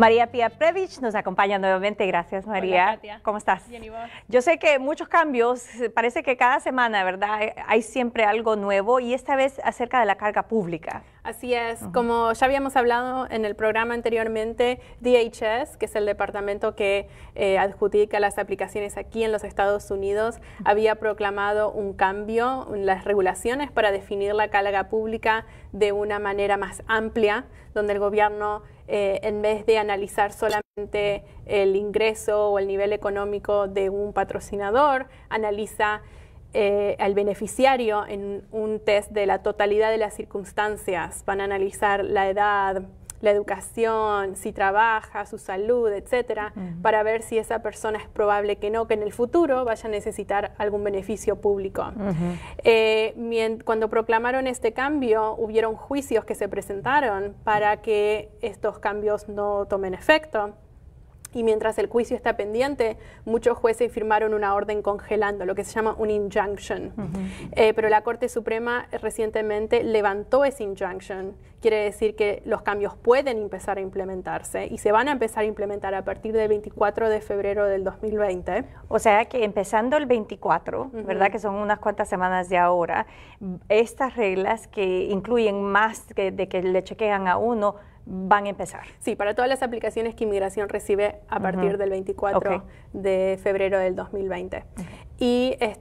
María Pia Previch nos acompaña nuevamente. Gracias, María. ¿Cómo estás? Yo sé que muchos cambios, parece que cada semana, ¿verdad? Hay siempre algo nuevo y esta vez acerca de la carga pública. Así es, como ya habíamos hablado en el programa anteriormente, DHS, que es el departamento que eh, adjudica las aplicaciones aquí en los Estados Unidos, había proclamado un cambio en las regulaciones para definir la carga pública de una manera más amplia, donde el gobierno, eh, en vez de analizar solamente el ingreso o el nivel económico de un patrocinador, analiza eh, al beneficiario en un test de la totalidad de las circunstancias. Van a analizar la edad, la educación, si trabaja, su salud, etcétera, para ver si esa persona es probable que no, que en el futuro vaya a necesitar algún beneficio público. Eh, cuando proclamaron este cambio, hubieron juicios que se presentaron para que estos cambios no tomen efecto. Y mientras el juicio está pendiente, muchos jueces firmaron una orden congelando, lo que se llama un injunction. Eh, pero la Corte Suprema recientemente levantó ese injunction. Quiere decir que los cambios pueden empezar a implementarse y se van a empezar a implementar a partir del 24 de febrero del 2020. O sea que empezando el 24, ¿verdad? Que son unas cuantas semanas de ahora, estas reglas que incluyen más de que le chequean a uno, van a empezar. Sí, para todas las aplicaciones que inmigración recibe a partir del 24 de febrero del 2020. Este,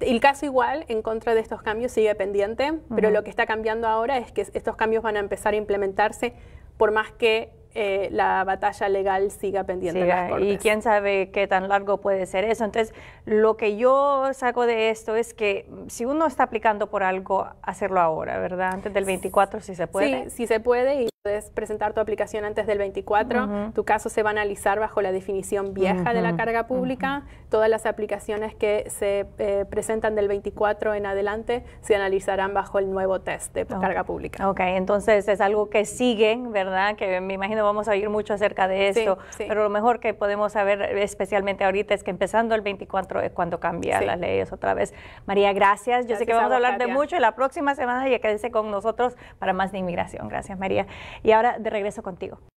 y, el caso igual, en contra de estos cambios, sigue pendiente, pero lo que está cambiando ahora es que estos cambios van a empezar a implementarse por más que eh, la batalla legal siga pendiente. Y quién sabe qué tan largo puede ser eso. Entonces, lo que yo saco de esto es que mm, si uno está aplicando por algo, hacerlo ahora, ¿verdad? Antes del 24, si se puede. Sí, si se puede Puedes presentar tu aplicación antes del 24. Tu caso se va a analizar bajo la definición vieja de la carga pública. Todas las aplicaciones que se eh, presentan del 24 en adelante se analizarán bajo el nuevo test de carga pública. Ok, entonces es algo que siguen, ¿verdad? Que me imagino vamos a oír mucho acerca de esto. Pero lo mejor que podemos saber, especialmente ahorita, es que empezando el 24 es cuando cambia las leyes otra vez. María, gracias. Yo sé que vamos a, hablar de mucho y la próxima semana ya quédese con nosotros para más de inmigración. Gracias, María. Y ahora de regreso contigo.